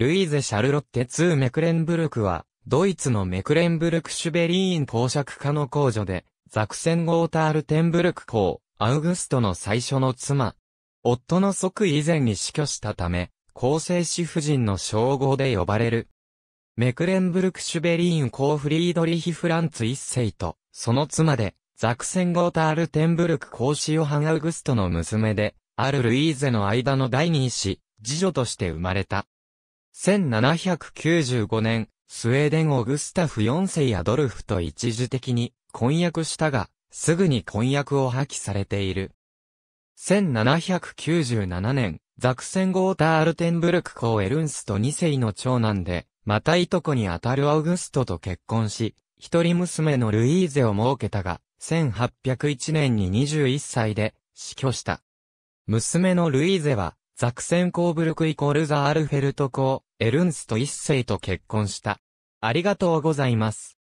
ルイーゼ・シャルロッテ2メクレンブルクは、ドイツのメクレンブルク・シュベリーン公爵家の公女で、ザクセン・ゴータールテンブルク公、アウグストの最初の妻。夫の即以前に死去したため、公正主婦人の称号で呼ばれる。メクレンブルク・シュベリーン公フリードリヒ・フランツ一世と、その妻で、ザクセン・ゴータールテンブルク公子ヨハン・アウグストの娘で、あるルイーゼの間の第二子、次女として生まれた。1795年、スウェーデンオグスタフ4世やドルフと一時的に婚約したが、すぐに婚約を破棄されている。1797年、ザクセンゴータールテンブルク公エルンスト2世の長男で、またいとこにあたるアウグストと結婚し、一人娘のルイーゼを設けたが、1801年に21歳で死去した。娘のルイーゼは、ザクセンコーブルクイコールザ・アルフェルト公、エルンスト一世と結婚した。ありがとうございます。